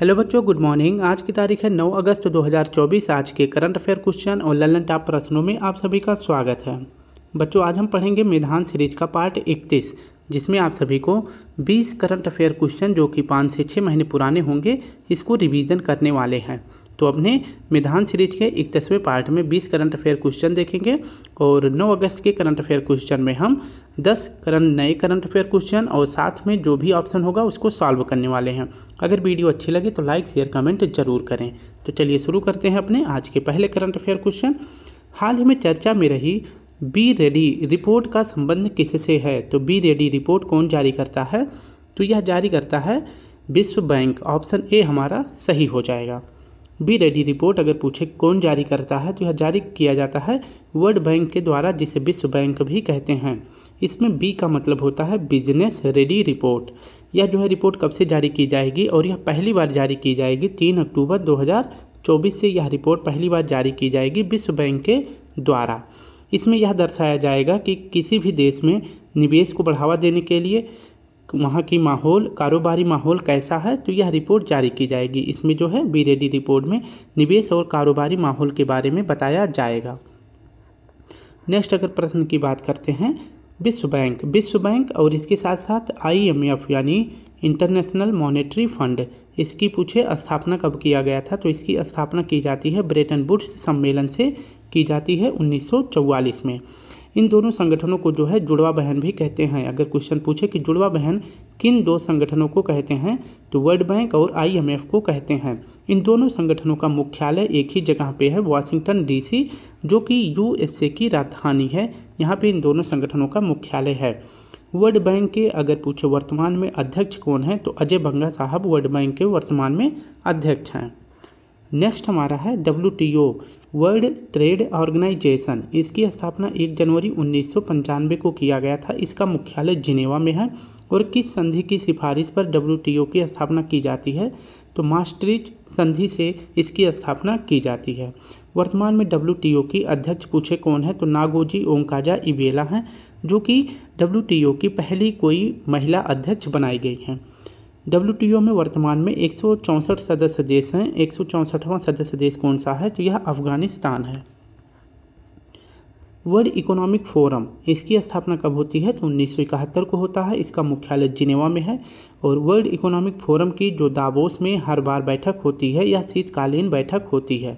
hello बच्चों good morning आज की तारीख है 9 अगस्त 2024 आज के करंट अफेयर क्वेश्चन और ललन टॉप प्रश्नों में आप सभी का स्वागत है बच्चों आज हम पढ़ेंगे मैदान सीरीज का पार्ट 31 जिसमें आप सभी को 20 करंट अफेयर क्वेश्चन जो कि पाँच से छः महीने पुराने होंगे इसको रिवीजन करने वाले हैं तो अपने मेधान सीरीज के इकतीसवें पार्ट में बीस करंट अफेयर क्वेश्चन देखेंगे और नौ अगस्त के करंट अफेयर क्वेश्चन में हम दस करंट नए करंट अफेयर क्वेश्चन और साथ में जो भी ऑप्शन होगा उसको सॉल्व करने वाले हैं अगर वीडियो अच्छी लगे तो लाइक शेयर कमेंट जरूर करें तो चलिए शुरू करते हैं अपने आज के पहले करंट अफेयर क्वेश्चन हाल ही में चर्चा में रही बी रेडी रिपोर्ट का संबंध किससे है तो बी रेडी रिपोर्ट कौन जारी करता है तो यह जारी करता है विश्व बैंक ऑप्शन ए हमारा सही हो जाएगा बी रेडी रिपोर्ट अगर पूछे कौन जारी करता है तो यह जारी किया जाता है वर्ल्ड बैंक के द्वारा जिसे विश्व बैंक भी कहते हैं इसमें बी का मतलब होता है बिजनेस रेडी रिपोर्ट यह जो है रिपोर्ट कब से जारी की जाएगी और यह पहली बार जारी की जाएगी तीन अक्टूबर दो से यह रिपोर्ट पहली बार जारी की जाएगी विश्व बैंक के द्वारा इसमें यह दर्शाया जाएगा कि किसी भी देश में निवेश को बढ़ावा देने के लिए वहाँ की माहौल कारोबारी माहौल कैसा है तो यह रिपोर्ट जारी की जाएगी इसमें जो है बीरेडी रिपोर्ट में निवेश और कारोबारी माहौल के बारे में बताया जाएगा नेक्स्ट अगर प्रश्न की बात करते हैं विश्व बैंक विश्व बैंक और इसके साथ साथ आईएमएफ यानी इंटरनेशनल मॉनेटरी फंड इसकी पूछे स्थापना कब किया गया था तो इसकी स्थापना की जाती है ब्रेटन वुड्स सम्मेलन से की जाती है उन्नीस में इन दोनों संगठनों को जो है जुड़वा बहन भी कहते हैं अगर क्वेश्चन पूछे कि जुड़वा बहन किन दो संगठनों को कहते हैं तो वर्ल्ड बैंक और आईएमएफ को कहते हैं इन दोनों संगठनों का मुख्यालय एक ही जगह पे है वाशिंगटन डीसी जो कि यूएसए की राजधानी है यहाँ पे इन दोनों संगठनों का मुख्यालय है वर्ल्ड बैंक के अगर पूछे वर्तमान में अध्यक्ष कौन है तो अजय भंगा साहब वर्ल्ड बैंक के वर्तमान में अध्यक्ष हैं नेक्स्ट हमारा है W T O World Trade Organization इसकी स्थापना 1 जनवरी उन्नीस को किया गया था इसका मुख्यालय जिनेवा में है और किस संधि की सिफारिश पर डब्ल्यू की स्थापना की जाती है तो मास्ट्रिच संधि से इसकी स्थापना की जाती है वर्तमान में डब्ल्यू की अध्यक्ष पूछे कौन है तो नागोजी ओंकाजा इबेला हैं जो कि डब्ल्यू की पहली कोई महिला अध्यक्ष बनाई गई हैं डब्ल्यू में वर्तमान में एक सदस्य देश हैं एक सदस्य देश कौन सा है तो यह अफगानिस्तान है वर्ल्ड इकोनॉमिक फोरम इसकी स्थापना कब होती है तो उन्नीस को होता है इसका मुख्यालय जिनेवा में है और वर्ल्ड इकोनॉमिक फोरम की जो दाबोस में हर बार बैठक होती है यह शीतकालीन बैठक होती है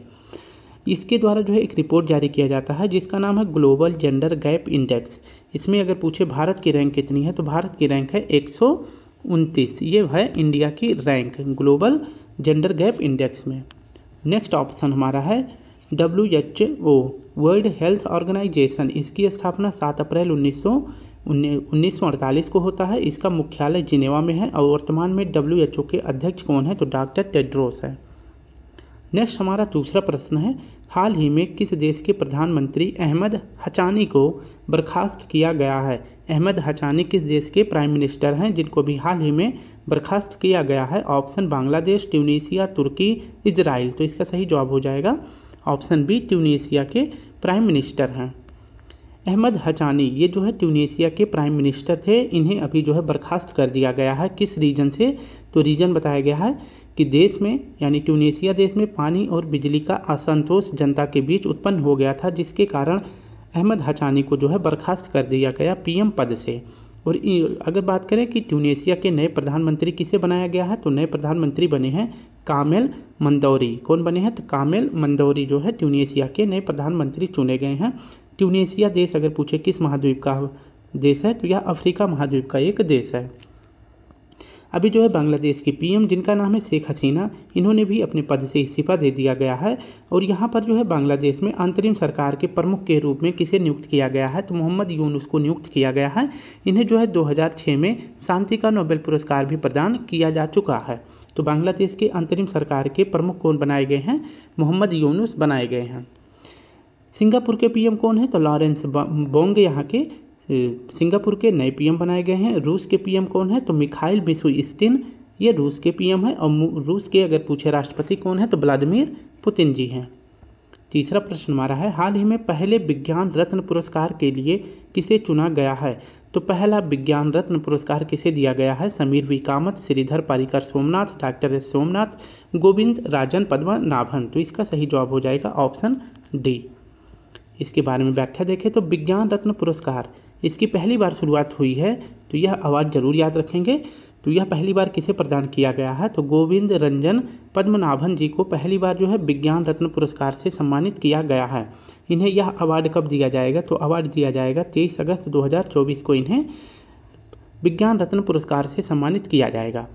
इसके द्वारा जो है एक रिपोर्ट जारी किया जाता है जिसका नाम है ग्लोबल जेंडर गैप इंडेक्स इसमें अगर पूछे भारत की रैंक कितनी है तो भारत की रैंक है एक उनतीस ये है इंडिया की rank global gender gap index में नेक्स्ट ऑप्शन हमारा है W H O World Health Organization इसकी स्थापना सात अप्रैल उन्नीस सौ उन्नीस को होता है इसका मुख्यालय जिनेवा में है और वर्तमान में डब्ल्यू एच ओ के अध्यक्ष कौन है तो डॉक्टर टेड्रोस है नेक्स्ट हमारा दूसरा प्रश्न है हाल ही में किस देश के प्रधानमंत्री अहमद हचानी को बर्खास्त किया गया है अहमद हचानी किस देश के प्राइम मिनिस्टर हैं जिनको भी हाल ही में बर्खास्त किया गया है ऑप्शन बांग्लादेश ट्यूनीसिया तुर्की इसराइल तो इसका सही जवाब हो जाएगा ऑप्शन बी ट्यूनीसिया के प्राइम मिनिस्टर हैं अहमद हचानी ये जो है ट्यूनीसिया के प्राइम मिनिस्टर थे इन्हें अभी जो है बर्खास्त कर दिया गया है किस रीजन से तो रीजन बताया गया है कि देश में यानी ट्यूनेशिया देश में पानी और बिजली का असंतोष जनता के बीच उत्पन्न हो गया था जिसके कारण अहमद हचानी को जो है बर्खास्त कर दिया गया पीएम पद से और अगर बात करें कि ट्यूनेशिया के नए प्रधानमंत्री किसे बनाया गया है तो नए प्रधानमंत्री बने हैं कामेल मंदौरी कौन बने हैं तो कामेल मंदौरी जो है ट्यूनेशिया के नए प्रधानमंत्री चुने गए हैं ट्यूनेशिया देश अगर पूछे किस महाद्वीप का देश है तो यह अफ्रीका महाद्वीप का एक देश है अभी जो है बांग्लादेश के पीएम जिनका नाम है शेख हसीना इन्होंने भी अपने पद से इस्तीफा दे दिया गया है और यहाँ पर जो है बांग्लादेश में अंतरिम सरकार के प्रमुख के रूप में किसे नियुक्त किया गया है तो मोहम्मद यूनुस को नियुक्त किया गया है इन्हें जो है 2006 में शांति का नोबेल पुरस्कार भी प्रदान किया जा चुका है तो बांग्लादेश के अंतरिम सरकार के प्रमुख कौन बनाए गए हैं मोहम्मद यूनुस बनाए गए हैं सिंगापुर के पीएम कौन है तो लॉरेंस बोंग यहाँ के सिंगापुर के नए पीएम बनाए गए हैं रूस के पीएम कौन है तो मिखाइल मिसुस्तिन ये रूस के पीएम हैं और रूस के अगर पूछे राष्ट्रपति कौन है तो व्लादिमिर पुतिन जी हैं तीसरा प्रश्न हमारा है हाल ही में पहले विज्ञान रत्न पुरस्कार के लिए किसे चुना गया है तो पहला विज्ञान रत्न पुरस्कार किसे दिया गया है Sameer V Kamat Sridhar Parrikar Somnath doctor S Somnath Govind Rajan Padmanabhan तो इसका सही जवाब हो जाएगा ऑप्शन डी इसके बारे में व्याख्या देखें तो विज्ञान रत्न पुरस्कार इसकी पहली बार शुरुआत हुई है तो यह अवार्ड जरूर याद रखेंगे तो यह पहली बार किसे प्रदान किया गया है तो गोविंद रंजन पद्मनाभन जी को पहली बार जो है विज्ञान रत्न पुरस्कार से सम्मानित किया गया है इन्हें यह अवार्ड कब दिया जाएगा तो अवार्ड दिया जाएगा तेईस अगस्त 2024 को इन्हें विज्ञान रत्न पुरस्कार से सम्मानित किया जाएगा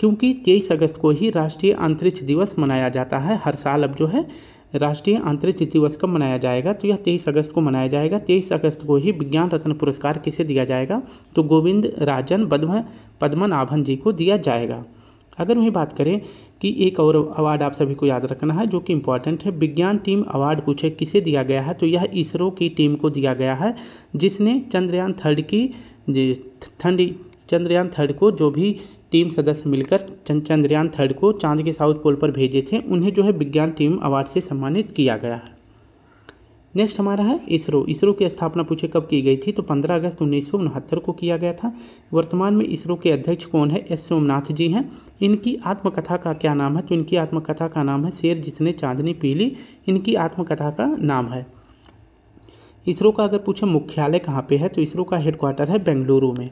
क्योंकि तेईस अगस्त को ही राष्ट्रीय अंतरिक्ष दिवस मनाया जाता है हर साल अब जो है राष्ट्रीय अंतरिक्ष दिवस कब मनाया जाएगा तो यह तेईस अगस्त को मनाया जाएगा तेईस अगस्त को ही विज्ञान रत्न पुरस्कार किसे दिया जाएगा तो गोविंद राजन पद्म पद्मनाभन जी को दिया जाएगा अगर वही बात करें कि एक और अवार्ड आप सभी को याद रखना है जो कि इम्पॉर्टेंट है विज्ञान टीम अवार्ड पूछे किसे दिया गया है तो यह इसरो की टीम को दिया गया है जिसने चंद्रयान थर्ड की थंडी चंद्रयान थर्ड को जो भी टीम सदस्य मिलकर चंद्रयान थर्ड को चांद के साउथ पोल पर भेजे थे उन्हें जो है विज्ञान टीम अवार्ड से सम्मानित किया गया है नेक्स्ट हमारा है इसरो इसरो की स्थापना पूछे कब की गई थी तो 15 अगस्त उन्नीस को किया गया था वर्तमान में इसरो के अध्यक्ष कौन है एस सोमनाथ जी हैं इनकी आत्मकथा का क्या नाम है तो इनकी आत्मकथा का नाम है शेर जिसने चांदनी पीली इनकी आत्मकथा का नाम है इसरो का अगर पूछे मुख्यालय कहाँ पे है तो इसरो का हेडक्वार्टर है बेंगलुरु में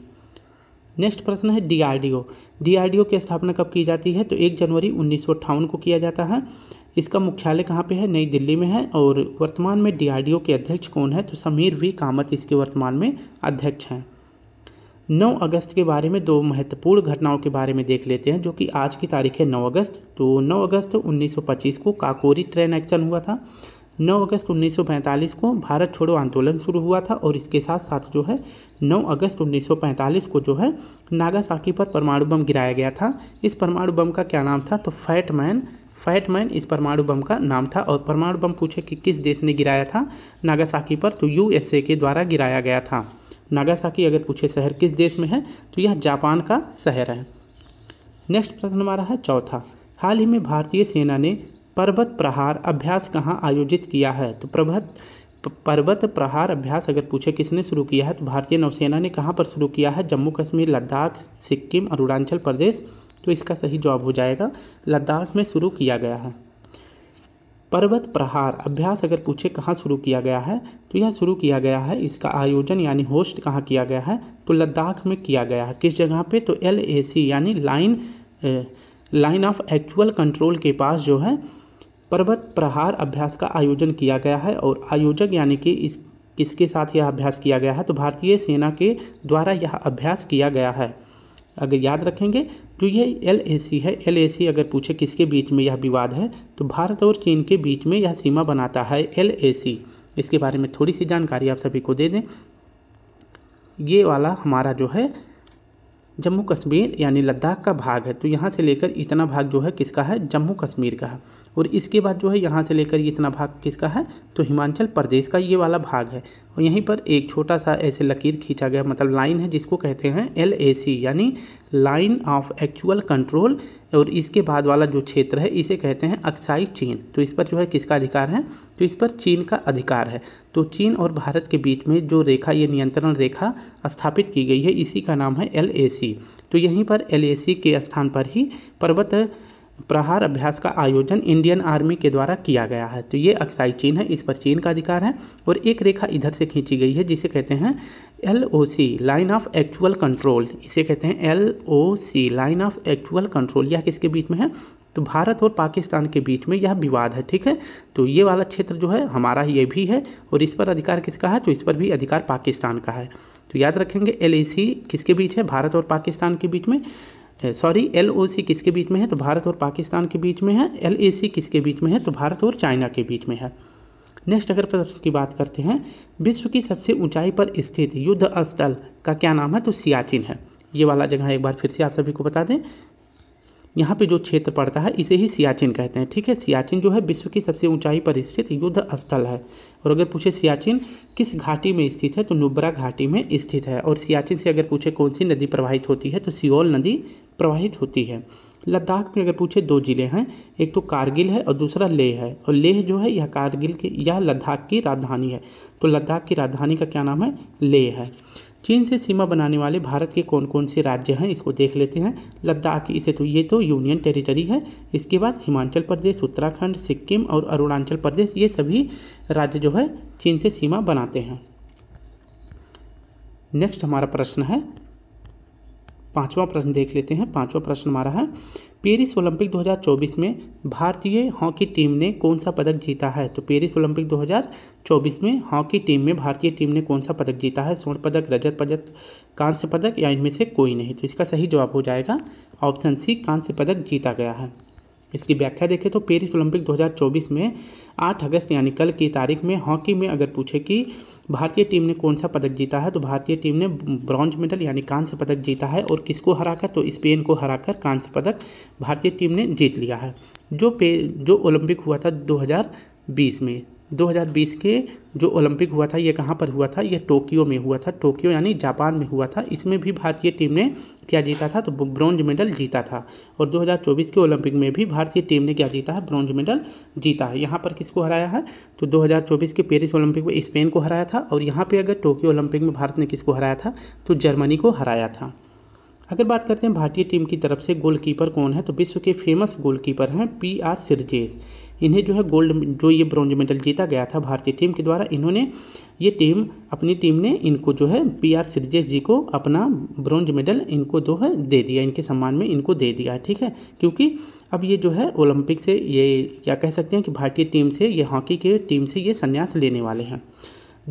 नेक्स्ट प्रश्न है डीआरडीओ डीआरडीओ की स्थापना कब की जाती है तो एक जनवरी उन्नीस को किया जाता है इसका मुख्यालय कहाँ पे है नई दिल्ली में है और वर्तमान में डीआरडीओ के अध्यक्ष कौन है तो समीर वी कामत इसके वर्तमान में अध्यक्ष हैं 9 अगस्त के बारे में दो महत्वपूर्ण घटनाओं के बारे में देख लेते हैं जो कि आज की तारीख है 9 अगस्त तो 9 अगस्त 1925 को काकोरी ट्रेन एक्शन हुआ था 9 अगस्त 1945 को भारत छोड़ो आंदोलन शुरू हुआ था और इसके साथ साथ जो है 9 अगस्त 1945 को जो है नागासाकी पर परमाणु बम गिराया गया था इस परमाणु बम का क्या नाम था तो फैट मैन फैट मैन इस परमाणु बम का नाम था और परमाणु बम पूछे कि किस देश ने गिराया था नागासाकी पर तो यू के द्वारा गिराया गया था नागासाकी अगर पूछे शहर किस देश में है तो यह जापान का शहर है नेक्स्ट प्रश्न हमारा है चौथा हाल ही में भारतीय सेना ने पर्वत प्रहार अभ्यास कहाँ आयोजित किया है तो प्रभत पर्वत प्रहार अभ्यास अगर पूछे किसने शुरू किया है तो भारतीय नौसेना ने कहाँ पर शुरू किया है जम्मू कश्मीर लद्दाख सिक्किम अरुणाचल प्रदेश तो इसका सही जवाब हो जाएगा लद्दाख में शुरू किया गया है पर्वत प्रहार अभ्यास अगर पूछे कहाँ शुरू किया गया है तो यह शुरू किया गया है इसका आयोजन यानी होस्ट कहाँ किया गया है तो लद्दाख में किया गया है किस जगह पे तो एल यानी line line of actual control के पास जो है पर्वत प्रहार अभ्यास का आयोजन किया गया है और आयोजक यानी कि इस किसके साथ यह अभ्यास किया गया है तो भारतीय सेना के द्वारा यह अभ्यास किया गया है अगर याद रखेंगे जो ये एल है एल अगर पूछे किसके बीच में यह विवाद है तो भारत और चीन के बीच में यह सीमा बनाता है एल इसके बारे में थोड़ी सी जानकारी आप सभी को दे दें ये वाला हमारा जो है जम्मू कश्मीर यानी लद्दाख का भाग है तो यहाँ से लेकर इतना भाग जो है किसका है जम्मू कश्मीर का है और इसके बाद जो है यहाँ से लेकर ये इतना भाग किसका है तो हिमाचल प्रदेश का ये वाला भाग है और यहीं पर एक छोटा सा ऐसे लकीर खींचा गया मतलब लाइन है जिसको कहते हैं एल यानी लाइन ऑफ एक्चुअल कंट्रोल और इसके बाद वाला जो क्षेत्र है इसे कहते हैं अक्साई चीन तो इस पर जो है किसका अधिकार है तो इस पर चीन का अधिकार है तो चीन और भारत के बीच में जो रेखा ये नियंत्रण रेखा स्थापित की गई है इसी का नाम है एल तो यहीं पर एल के स्थान पर ही पर्वत प्रहार अभ्यास का आयोजन इंडियन आर्मी के द्वारा किया गया है तो ये अक्साई चीन है इस पर चीन का अधिकार है और एक रेखा इधर से खींची गई है जिसे कहते हैं L O C line of actual control इसे कहते हैं L O C line of actual control यह किसके बीच में है तो भारत और पाकिस्तान के बीच में यह विवाद है ठीक है तो ये वाला क्षेत्र जो है हमारा ये भी है और इस पर अधिकार किसका है तो इस पर भी अधिकार पाकिस्तान का है तो याद रखेंगे एल किसके बीच है भारत और पाकिस्तान के बीच में सॉरी एल ओ सी किसके बीच में है तो भारत और पाकिस्तान के बीच में है एल ए सी किसके बीच में है तो भारत और चाइना के बीच में है नेक्स्ट अगर प्रश्न की बात करते हैं विश्व की सबसे ऊंचाई पर स्थित युद्ध स्थल का क्या नाम है तो सियाचिन है ये वाला जगह एक बार फिर से आप सभी को बता दें यहाँ पे जो क्षेत्र पड़ता है इसे ही सियाचिन कहते हैं ठीक है सियाचिन जो है विश्व की सबसे ऊंचाई पर स्थित युद्ध स्थल है और अगर पूछे सियाचिन किस घाटी में स्थित है तो नुब्रा घाटी में स्थित है और सियाचिन से अगर पूछे कौन सी नदी प्रवाहित होती है तो सियोल नदी प्रवाहित होती है लद्दाख में अगर पूछे दो ज़िले हैं एक तो कारगिल है और दूसरा लेह है और लेह जो है यह कारगिल की यह लद्दाख की राजधानी है तो लद्दाख की राजधानी का क्या नाम है लेह है चीन से सीमा बनाने वाले भारत के कौन कौन से राज्य हैं इसको देख लेते हैं लद्दाख इसे तो ये तो यूनियन टेरिटरी है इसके बाद हिमाचल प्रदेश उत्तराखंड सिक्किम और अरुणाचल प्रदेश ये सभी राज्य जो है चीन से सीमा बनाते हैं नेक्स्ट हमारा प्रश्न है पांचवा प्रश्न देख लेते हैं पांचवा प्रश्न हमारा है पेरिस ओलंपिक 2024 में भारतीय हॉकी टीम ने कौन सा पदक जीता है तो पेरिस ओलंपिक 2024 में हॉकी टीम में भारतीय टीम ने कौन सा पदक जीता है स्वर्ण पदक रजत पदक कांस्य पदक या इनमें से कोई नहीं तो इसका सही जवाब हो जाएगा ऑप्शन सी कांस्य पदक जीता गया है इसकी व्याख्या देखें तो पेरिस ओलंपिक 2024 में 8 अगस्त यानी कल की तारीख में हॉकी में अगर पूछे कि भारतीय टीम ने कौन सा पदक जीता है तो भारतीय टीम ने ब्रॉन्ज मेडल यानी कांस्य पदक जीता है और किसको हराकर तो स्पेन को हराकर कांस्य पदक भारतीय टीम ने जीत लिया है जो पे जो ओलंपिक हुआ था 2020 में 2020 के जो ओलंपिक हुआ था ये कहाँ पर हुआ था ये टोक्यो में हुआ था टोक्यो यानी जापान में हुआ था इसमें भी भारतीय टीम ने क्या जीता था तो ब्रॉन्ज मेडल जीता था और 2024 के ओलंपिक में भी भारतीय टीम ने क्या जीता है ब्रॉन्ज मेडल जीता है यहाँ पर किसको हराया है तो 2024 के पेरिस ओलंपिक में स्पेन को हराया था और यहाँ पर अगर टोक्यो ओलंपिक में भारत ने किसको हराया था तो जर्मनी को हराया था अगर बात करते हैं भारतीय टीम की तरफ से गोलकीपर कौन है तो विश्व के फेमस गोलकीपर हैं पी आर सिरजेश इन्हें जो है गोल्ड जो ये ब्रॉन्ज मेडल जीता गया था भारतीय टीम के द्वारा इन्होंने ये टीम अपनी टीम ने इनको जो है पी आर सृजेश जी को अपना ब्रॉन्ज मेडल इनको जो है दे दिया इनके सम्मान में इनको दे दिया ठीक है क्योंकि अब ये जो है ओलंपिक से ये क्या कह सकते हैं कि भारतीय टीम से ये हॉकी के टीम से ये संन्यास लेने वाले हैं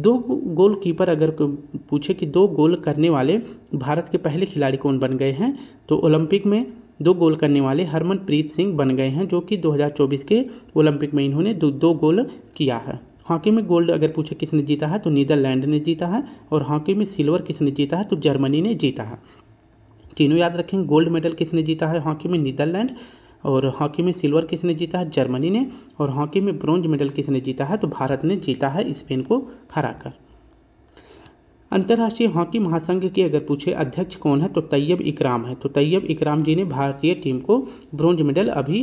दो गोल कीपर अगर तो पूछे कि दो गोल करने वाले भारत के पहले खिलाड़ी कौन बन गए हैं तो ओलंपिक में दो गोल करने वाले हरमनप्रीत सिंह बन गए हैं जो कि 2024 के ओलंपिक में इन्होंने दो, दो गोल किया है हॉकी में गोल्ड अगर पूछे किसने जीता है तो नीदरलैंड ने जीता है और हॉकी में सिल्वर किसने जीता है तो जर्मनी ने जीता है तीनों याद रखें गोल्ड मेडल किसने जीता है हॉकी में नीदरलैंड और हॉकी में सिल्वर किसने जीता है जर्मनी ने और हॉकी में ब्रॉन्ज मेडल किसने जीता है तो भारत ने जीता है स्पेन को हराकर अंतर्राष्ट्रीय हॉकी महासंघ के अगर पूछे अध्यक्ष कौन है तो तैयब इकराम है तो तैयब इकराम जी ने भारतीय टीम को ब्रॉन्ज मेडल अभी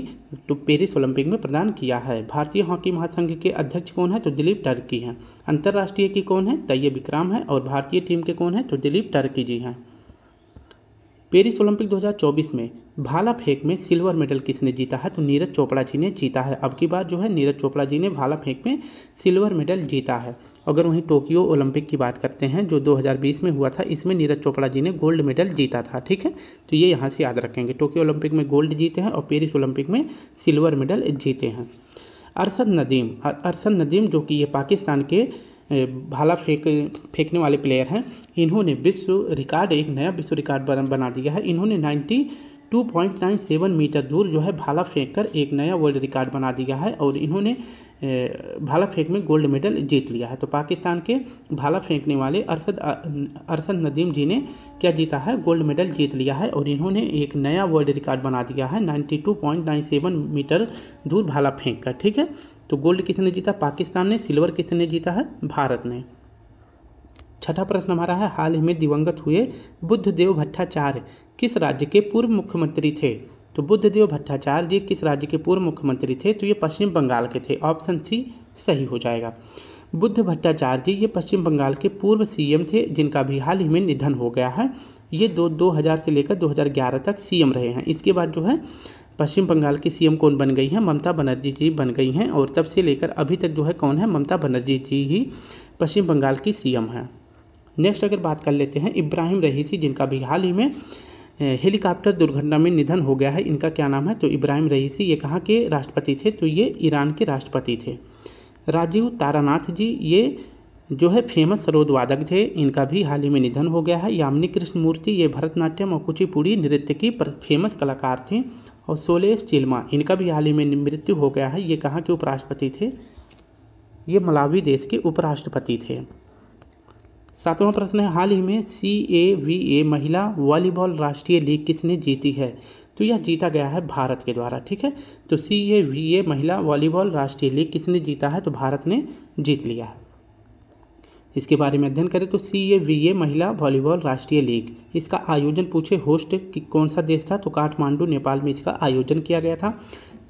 तो पेरिस ओलंपिक में प्रदान किया है भारतीय हॉकी महासंघ के अध्यक्ष कौन है तो दिलीप टर्की हैं अंतर्राष्ट्रीय की कौन है तैयब इकराम है और भारतीय टीम के कौन है तो दिलीप टर्की जी हैं पेरिस ओलंपिक 2024 में भाला फेंक में सिल्वर मेडल किसने जीता है तो नीरज चोपड़ा जी ने जीता है अब की बार जो है नीरज चोपड़ा जी ने भाला फेंक में सिल्वर मेडल जीता है अगर वहीं टोक्यो ओलंपिक की बात करते हैं जो 2020 में हुआ था इसमें नीरज चोपड़ा जी ने गोल्ड मेडल जीता था ठीक है तो ये यहाँ से याद रखेंगे टोक्यो ओलंपिक में गोल्ड जीते हैं और पेरिस ओलंपिक में सिल्वर मेडल जीते हैं अरसद नदीम अरसद नदीम जो कि ये पाकिस्तान के भाला फेंक फेंकने वाले प्लेयर हैं इन्होंने विश्व रिकॉर्ड एक नया विश्व रिकॉर्ड बना दिया है इन्होंने नाइन्टी 2.97 मीटर दूर जो है भाला फेंककर एक नया वर्ल्ड रिकॉर्ड बना दिया है और इन्होंने भाला फेंक में गोल्ड मेडल जीत लिया है तो पाकिस्तान के भाला फेंकने वाले अरसद अरसद नदीम जी ने क्या जीता है गोल्ड मेडल जीत लिया है और इन्होंने एक नया वर्ल्ड रिकॉर्ड बना दिया है 92.97 मीटर दूर भाला फेंक कर ठीक है तो गोल्ड किसने जीता पाकिस्तान ने सिल्वर किसने जीता है भारत ने छठा प्रश्न हमारा है हाल ही में दिवंगत हुए बुद्ध देव भट्टाचार्य किस राज्य के पूर्व मुख्यमंत्री थे तो बुद्धदेव भट्टाचार्य जी किस राज्य के पूर्व मुख्यमंत्री थे तो ये पश्चिम बंगाल के थे ऑप्शन सी सही हो जाएगा बुद्ध भट्टाचार्य जी ये पश्चिम बंगाल के पूर्व सीएम थे जिनका भी हाल ही में निधन हो गया है ये दो 2000 से लेकर 2011 तक सीएम रहे हैं इसके बाद जो है पश्चिम बंगाल की सीएम कौन बन गई हैं ममता बनर्जी जी बन गई हैं और तब से लेकर अभी तक जो है कौन है ममता बनर्जी जी ही पश्चिम बंगाल की सी हैं नेक्स्ट अगर बात कर लेते हैं इब्राहिम रहीसी जिनका भी हाल ही में हेलीकॉप्टर दुर्घटना में निधन हो गया है इनका क्या नाम है तो इब्राहिम रईसी ये कहाँ के राष्ट्रपति थे तो ये ईरान के राष्ट्रपति थे राजीव तारानाथ जी ये जो है फेमस सरोद वादक थे इनका भी हाल ही में निधन हो गया है यामिनी कृष्णमूर्ति ये भरतनाट्यम और कुचिपुड़ी नृत्य की फेमस कलाकार थे और सोलेश चिल्मा इनका भी हाल ही में मृत्यु हो गया है ये कहाँ के उपराष्ट्रपति थे ये मलावी देश के उपराष्ट्रपति थे सातवां प्रश्न है हाल ही में सी ए वी ए महिला वॉलीबॉल राष्ट्रीय लीग किसने जीती है तो यह जीता गया है भारत के द्वारा ठीक है तो सी ए वी ए महिला वॉलीबॉल राष्ट्रीय लीग किसने जीता है तो भारत ने जीत लिया है इसके बारे में अध्ययन करें तो सी ए वी ए महिला वॉलीबॉल राष्ट्रीय लीग इसका आयोजन पूछे होस्ट कौन सा देश था तो काठमांडू नेपाल में इसका आयोजन किया गया था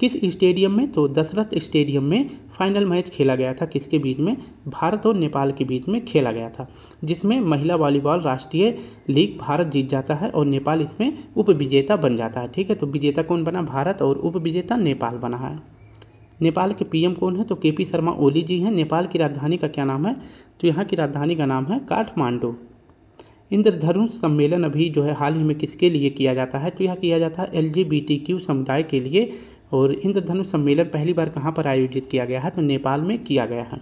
किस स्टेडियम में तो दशरथ स्टेडियम में फाइनल मैच खेला गया था किसके बीच में भारत और नेपाल के बीच में खेला गया था जिसमें महिला वॉलीबॉल राष्ट्रीय लीग भारत जीत जाता है और नेपाल इसमें उप विजेता बन जाता है ठीक है तो विजेता कौन बना भारत और उप विजेता नेपाल बना है नेपाल के पीएम कौन है तो केपी शर्मा ओली जी हैं नेपाल की राजधानी का क्या नाम है तो यहाँ की राजधानी का नाम है काठमांडू इंद्रधनुष सम्मेलन अभी जो है हाल ही में किसके लिए किया जाता है तो यह किया जाता है एल समुदाय के लिए और इंद्रधनुष सम्मेलन पहली बार कहाँ पर आयोजित किया गया है तो नेपाल में किया गया है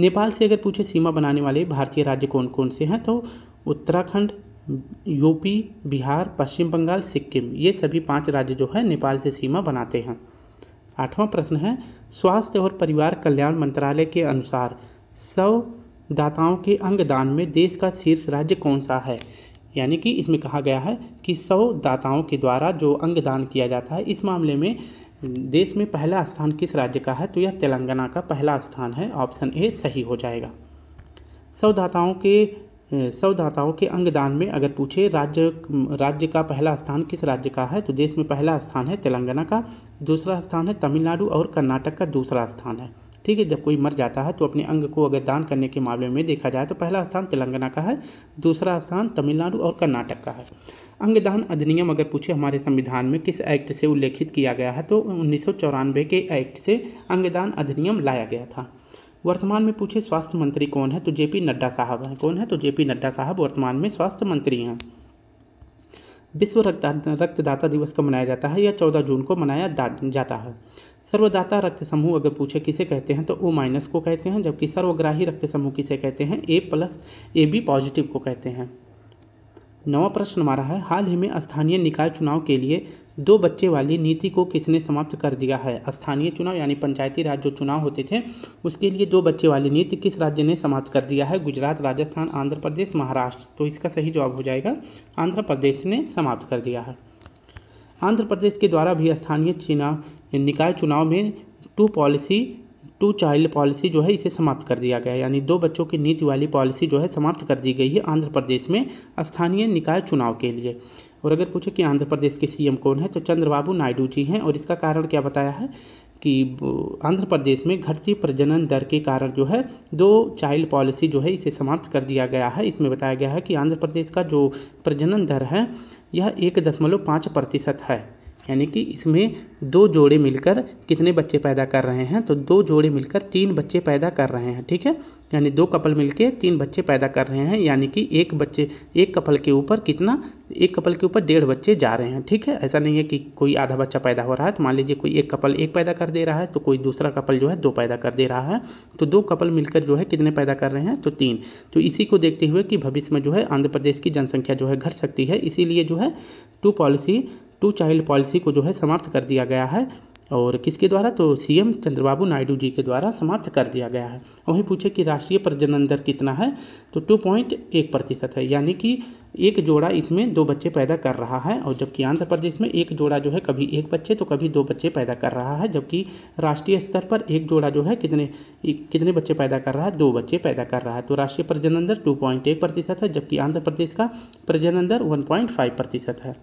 नेपाल से अगर पूछे सीमा बनाने वाले भारतीय राज्य कौन कौन से हैं तो उत्तराखंड यूपी बिहार पश्चिम बंगाल सिक्किम ये सभी पांच राज्य जो है नेपाल से सीमा बनाते हैं आठवां प्रश्न है स्वास्थ्य और परिवार कल्याण मंत्रालय के अनुसार सौ दाताओं के अंगदान में देश का शीर्ष राज्य कौन सा है यानी कि इसमें कहा गया है कि सौ दाताओं के द्वारा जो अंगदान किया जाता है इस मामले में देश में पहला स्थान किस राज्य का है तो यह तेलंगाना का पहला स्थान है ऑप्शन ए सही हो जाएगा सौदाताओं के सौदाताओं के अंगदान में अगर पूछे राज्य राज्य का पहला स्थान किस राज्य का है तो देश में पहला स्थान है तेलंगाना का दूसरा स्थान है तमिलनाडु और कर्नाटक का दूसरा स्थान है ठीक है जब कोई मर जाता है तो अपने अंग को अगर दान करने के मामले में देखा जाए तो पहला स्थान तेलंगाना का है दूसरा स्थान तमिलनाडु और कर्नाटक का है अंगदान अधिनियम अगर पूछे हमारे संविधान में किस एक्ट से उल्लेखित किया गया है तो उन्नीस के एक्ट से अंगदान अधिनियम लाया गया था वर्तमान में पूछे स्वास्थ्य मंत्री कौन है तो जेपी नड्डा साहब हैं कौन है तो जेपी नड्डा साहब वर्तमान में स्वास्थ्य मंत्री हैं विश्व रक्तदाता रक्तदाता दिवस कब मनाया जाता है या चौदह जून को मनाया जाता है सर्वदाता रक्त समूह अगर पूछे किसे कहते हैं तो ओ माइनस को कहते हैं जबकि सर्वग्राही रक्त समूह किसे कहते हैं A plus A B positive को कहते हैं नवा प्रश्न हमारा है हाल ही में स्थानीय निकाय चुनाव के लिए दो बच्चे वाली नीति को किसने समाप्त कर दिया है स्थानीय चुनाव यानी पंचायती राज जो चुनाव होते थे उसके लिए दो बच्चे वाली नीति किस राज्य ने समाप्त कर दिया है गुजरात राजस्थान आंध्र प्रदेश महाराष्ट्र तो इसका सही जवाब हो जाएगा आंध्र प्रदेश ने समाप्त कर दिया है आंध्र प्रदेश के द्वारा भी स्थानीय चुनाव निकाय चुनाव में two policy two child policy जो है इसे समाप्त कर दिया गया यानी दो बच्चों की नीति वाली पॉलिसी जो है समाप्त कर दी गई है आंध्र प्रदेश में स्थानीय निकाय चुनाव के लिए और अगर पूछे कि आंध्र प्रदेश के सीएम कौन है तो चंद्रबाबू नायडू जी हैं और इसका कारण क्या बताया है कि आंध्र प्रदेश में घटती प्रजनन दर के कारण जो है दो चाइल्ड पॉलिसी जो है इसे समाप्त कर दिया गया है इसमें बताया गया है कि आंध्र प्रदेश का जो प्रजनन दर है यह एक दशमलव पाँच प्रतिशत है यानी कि इसमें दो जोड़े मिलकर कितने बच्चे पैदा कर रहे हैं तो दो जोड़े मिलकर तीन बच्चे पैदा कर रहे हैं ठीक है यानी दो कपल मिलकर तीन बच्चे पैदा कर रहे हैं यानी कि एक बच्चे एक कपल के ऊपर कितना एक कपल के ऊपर डेढ़ बच्चे जा रहे हैं ठीक है ऐसा नहीं है कि कोई आधा बच्चा पैदा हो रहा है तो मान लीजिए कोई एक कपल एक पैदा कर दे रहा है तो कोई दूसरा कपल जो है दो पैदा कर दे रहा है तो दो कपल मिलकर जो है कितने पैदा कर रहे हैं तो तीन तो इसी को देखते हुए कि भविष्य में जो है आंध्र प्रदेश की जनसंख्या जो है घट सकती है इसीलिए जो है two policy two child policy को जो है समाप्त कर दिया गया है और किसके द्वारा तो सीएम चंद्रबाबू नायडू जी के द्वारा समाप्त कर दिया गया है वहीं पूछे कि राष्ट्रीय प्रजनन दर कितना है तो टू पॉइंट एक प्रतिशत है यानी कि एक जोड़ा इसमें दो बच्चे पैदा कर रहा है और जबकि आंध्र प्रदेश में एक जोड़ा जो है कभी एक बच्चे तो कभी दो बच्चे पैदा कर रहा है जबकि राष्ट्रीय स्तर पर एक जोड़ा जो है कितने कितने बच्चे पैदा कर रहा है दो बच्चे पैदा कर रहा है तो राष्ट्रीय प्रजनन दर टू पॉइंट एक प्रतिशत है जबकि आंध्र प्रदेश का प्रजनन दर वन पॉइंट फाइव प्रतिशत है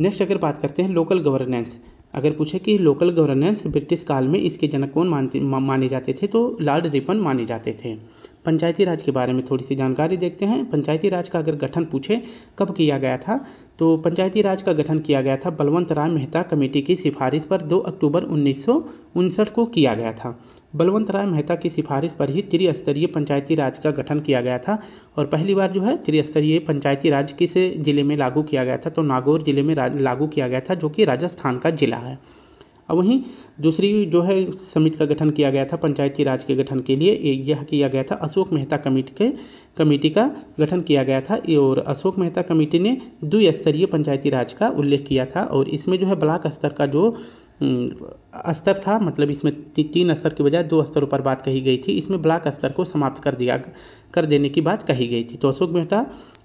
नेक्स्ट अगर बात करते हैं लोकल गवर्नेंस अगर पूछे कि लोकल गवर्नेंस ब्रिटिश काल में इसके जनक कौन मानते माने जाते थे तो लॉर्ड रिपन माने जाते थे पंचायती राज के बारे में थोड़ी सी जानकारी देखते हैं पंचायती राज का अगर गठन पूछे कब किया गया था तो पंचायती राज का गठन किया गया था बलवंत राय मेहता कमेटी की सिफारिश पर 2 अक्टूबर उन्नीस को किया गया था बलवंत राय मेहता की सिफारिश पर ही त्रिस्तरीय पंचायती राज का गठन किया गया था और पहली बार जो है त्रिस्तरीय पंचायती राज किस ज़िले में लागू किया गया था तो नागौर ज़िले में लागू किया गया था जो कि राजस्थान का ज़िला है और वहीं दूसरी जो है समिति का गठन किया गया था पंचायती राज के गठन के लिए यह किया गया था अशोक मेहता कमेटी के कमेटी का गठन किया गया था और अशोक मेहता कमेटी ने द्विस्तरीय पंचायती राज का उल्लेख किया था और इसमें जो है ब्लॉक स्तर का जो स्तर था मतलब इसमें ती, तीन स्तर के बजाय दो स्तरों पर बात कही गई थी इसमें ब्लॉक स्तर को समाप्त कर दिया कर देने की बात कही गई थी तो अशोक मेहता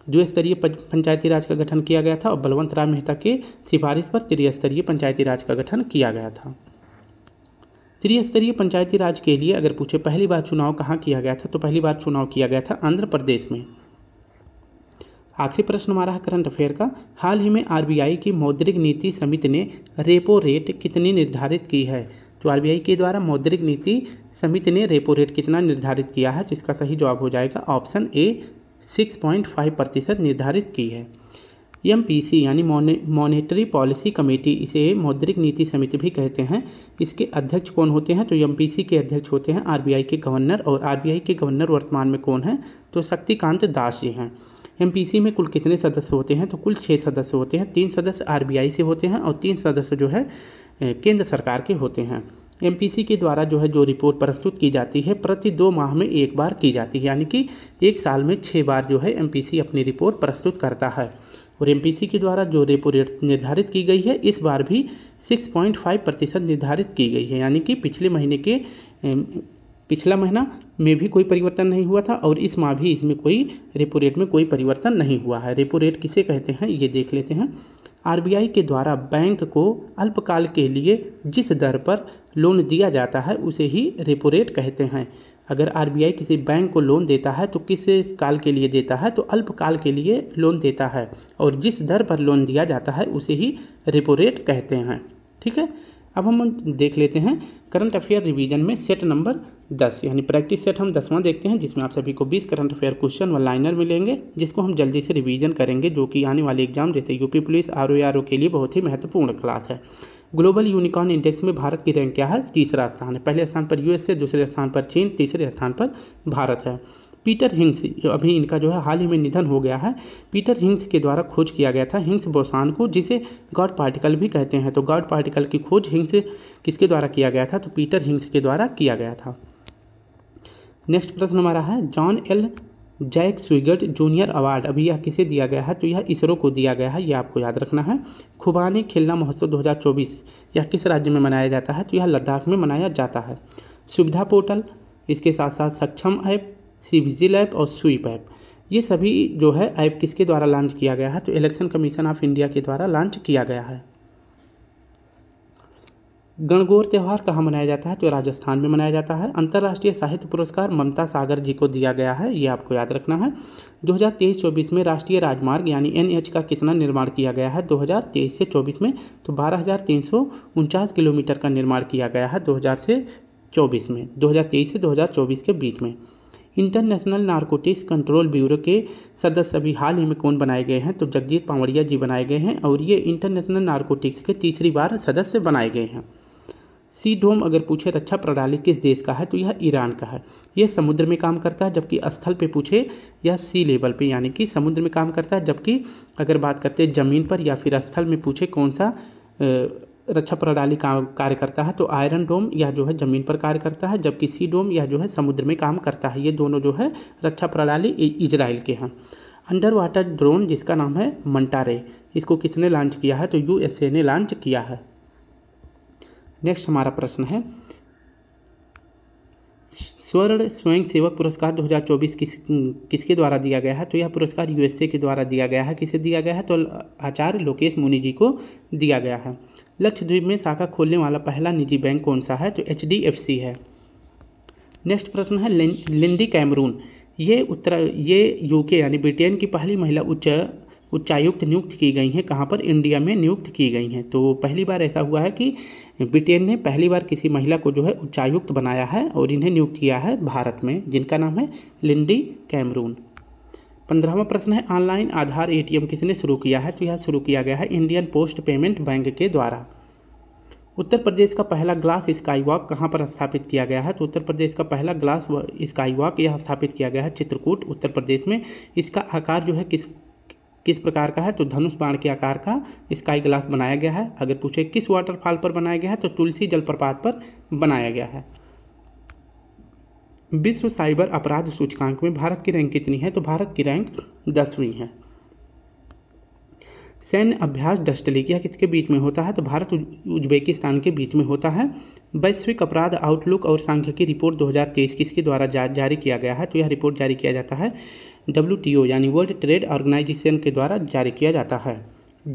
द्विस्तरीय पंचायती राज का गठन किया गया था और बलवंत राम मेहता की सिफारिश पर त्रिस्तरीय पंचायती राज का गठन किया गया था त्रिस्तरीय पंचायती राज के लिए अगर पूछे पहली बार चुनाव कहाँ किया गया था तो पहली बार चुनाव किया गया था आंध्र प्रदेश में आखिरी प्रश्न हमारा है करंट अफेयर का हाल ही में आर की मौद्रिक नीति समिति ने रेपो रेट कितनी निर्धारित की है तो आर के द्वारा मौद्रिक नीति समिति ने रेपो रेट कितना निर्धारित किया है तो इसका सही जवाब हो जाएगा ऑप्शन ए 6.5 प्रतिशत निर्धारित की है एम यानी मॉनेटरी पॉलिसी कमेटी इसे मौद्रिक नीति समिति भी कहते हैं इसके अध्यक्ष कौन होते हैं तो एम के अध्यक्ष होते हैं आर के गवर्नर और आर के गवर्नर वर्तमान में कौन है तो शक्तिकांत दास जी हैं एम में कुल कितने सदस्य होते हैं तो कुल छः सदस्य होते हैं तीन सदस्य आर से होते हैं और तीन सदस्य जो है केंद्र सरकार के होते हैं एमपीसी के द्वारा जो है जो रिपोर्ट प्रस्तुत की जाती है प्रति दो माह में एक बार की जाती है यानी कि एक साल में छः बार जो है एमपीसी अपनी रिपोर्ट प्रस्तुत करता है और एमपीसी के द्वारा जो रेपो रेट निर्धारित की गई है इस बार भी 6.5 प्रतिशत निर्धारित की गई है यानी कि पिछले महीने के पिछला महीना में भी कोई परिवर्तन नहीं हुआ था और इस माह भी इसमें कोई रेपो रेट में कोई परिवर्तन नहीं हुआ है रेपो रेट किसे कहते हैं ये देख लेते हैं आरबीआई के द्वारा बैंक को अल्पकाल के लिए जिस दर पर लोन दिया जाता है उसे ही रेपो रेट कहते हैं अगर आरबीआई किसी बैंक को लोन देता है तो किस काल के लिए देता है तो अल्पकाल के लिए लोन देता है और जिस दर पर लोन दिया जाता है उसे ही रेपो रेट कहते हैं ठीक है अब हम देख लेते हैं करंट अफेयर रिवीजन में सेट नंबर दस यानी प्रैक्टिस सेट हम दसवां देखते हैं जिसमें आप सभी को बीस current affair question one liner मिलेंगे जिसको हम जल्दी से रिवीजन करेंगे जो कि आने वाले एग्जाम जैसे यूपी पुलिस आर के लिए बहुत ही महत्वपूर्ण क्लास है ग्लोबल यूनिकॉर्न इंडेक्स में भारत की रैंक क्या है तीसरा स्थान है पहले स्थान पर यूएसए दूसरे स्थान पर चीन तीसरे स्थान पर भारत है पीटर हिंग्स अभी इनका जो है हाल ही में निधन हो गया है पीटर हिंग्स के द्वारा खोज किया गया था हिंग्स बोसान को जिसे गॉड पार्टिकल भी कहते हैं तो गॉड पार्टिकल की खोज हिंग्स किसके द्वारा किया गया था तो पीटर हिंग्स के द्वारा किया गया था नेक्स्ट प्रश्न हमारा है John L Jack Swigert Junior award अभी यह किसे दिया गया है तो यह इसरो को दिया गया है यह आपको याद रखना है खुबानी खिलना महोत्सव 2024 यह किस राज्य में मनाया जाता है तो यह लद्दाख में मनाया जाता है सुविधा पोर्टल इसके साथ साथ सक्षम ऐप सिविजिल ऐप और स्वीप ऐप ये सभी जो है ऐप किसके द्वारा लॉन्च किया गया है तो इलेक्शन कमीशन ऑफ इंडिया के द्वारा लॉन्च किया गया है गणगौर त्यौहार कहाँ मनाया जाता है तो राजस्थान में मनाया जाता है अंतर्राष्ट्रीय साहित्य पुरस्कार ममता सागर जी को दिया गया है ये आपको याद रखना है 2023-24 में राष्ट्रीय राजमार्ग यानी एनएच का कितना निर्माण किया गया है 2023 से 24 में तो बारह किलोमीटर का निर्माण किया गया है दो से चौबीस में दो से दो के बीच में इंटरनेशनल नारकोटिक्स कंट्रोल ब्यूरो के सदस्य अभी हाल ही में कौन बनाए गए हैं तो जगजीत पांवड़िया जी बनाए गए हैं और ये इंटरनेशनल नारकोटिक्स के तीसरी बार सदस्य बनाए गए हैं सी डोम अगर पूछे रक्षा तो अच्छा प्रणाली किस देश का है तो यह ईरान का है यह समुद्र में काम करता है जबकि स्थल पे पूछे यह सी लेवल पे यानी कि समुद्र में काम करता है जबकि अगर बात करते हैं ज़मीन पर या फिर स्थल में पूछे कौन सा रक्षा प्रणाली काम कार्य करता है तो आयरन डोम यह जो है ज़मीन पर कार्य करता है जबकि सी डोम यह जो है समुद्र में काम करता है ये दोनों जो है रक्षा प्रणाली इजराइल के हैं अंडर वाटर ड्रोन जिसका नाम है मंटारे इसको किसने लॉन्च किया है तो यू ने लॉन्च किया है नेक्स्ट हमारा प्रश्न है स्वर्ण स्वयं सेवक पुरस्कार 2024 किस किसके द्वारा दिया गया है तो यह पुरस्कार यूएसए के द्वारा दिया गया है किसे दिया गया है तो आचार्य लोकेश मुनि जी को दिया गया है लक्षद्वीप में शाखा खोलने वाला पहला निजी बैंक कौन सा है तो एच है नेक्स्ट प्रश्न है लिंडी कैमरून ये उत्तरा ये यूके यानी ब्रिटेन की पहली महिला उच्च उच्चायुक्त नियुक्त की गई हैं कहाँ पर इंडिया में नियुक्त की गई हैं तो पहली बार ऐसा हुआ है कि ब्रिटेन ने पहली बार किसी महिला को जो है उच्चायुक्त बनाया है और इन्हें नियुक्त किया है भारत में जिनका नाम है लिंडी कैमरून पंद्रहवा प्रश्न है ऑनलाइन आधार एटीएम किसने शुरू किया है तो यह शुरू किया गया है इंडियन पोस्ट पेमेंट बैंक के द्वारा उत्तर प्रदेश का पहला ग्लास स्काई वॉक कहाँ पर स्थापित किया गया है तो उत्तर प्रदेश का पहला ग्लास स्काई वॉक यह स्थापित किया गया है चित्रकूट उत्तर प्रदेश में इसका आकार जो है किस किस प्रकार का है तो धनुष बाण के आकार का स्काई ग्लास बनाया गया है अगर पूछे किस वाटरफॉल पर बनाया गया है तो तुलसी जलप्रपात पर बनाया गया है विश्व साइबर अपराध सूचकांक में भारत की रैंक कितनी है तो भारत की रैंक दसवीं है सैन्य अभ्यास क्या किसके बीच में होता है तो भारत उज्बेकिस्तान के बीच में होता है वैश्विक अपराध आउटलुक और सांख्यिकी रिपोर्ट 2023 किसके द्वारा जा, जारी किया गया है तो यह रिपोर्ट जारी किया जाता है डब्ल्यू यानी वर्ल्ड ट्रेड ऑर्गेनाइजेशन के द्वारा जारी किया जाता है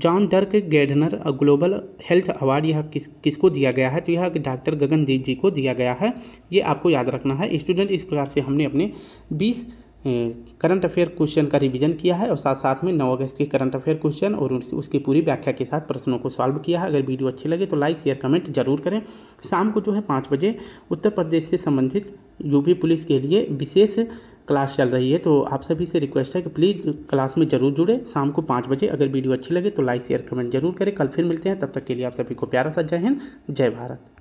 John Dirk Gardner global health award यह किस किसको दिया गया है तो यह डॉक्टर गगनदीप जी को दिया गया है ये आपको याद रखना है स्टूडेंट इस प्रकार से हमने अपने बीस करंट अफेयर क्वेश्चन का रिवीजन किया है और साथ साथ में 9 अगस्त के करंट अफेयर क्वेश्चन और उसकी पूरी व्याख्या के साथ प्रश्नों को सॉल्व किया है अगर वीडियो अच्छी लगे तो लाइक शेयर कमेंट जरूर करें शाम को जो है पाँच बजे उत्तर प्रदेश से संबंधित यूपी पुलिस के लिए विशेष क्लास चल रही है तो आप सभी से रिक्वेस्ट है कि प्लीज़ क्लास में ज़रूर जुड़े शाम को पाँच बजे अगर वीडियो अच्छी लगे तो लाइक शेयर कमेंट जरूर करें कल फिर मिलते हैं तब तक के लिए आप सभी को प्यारा सा जय हिंद जय भारत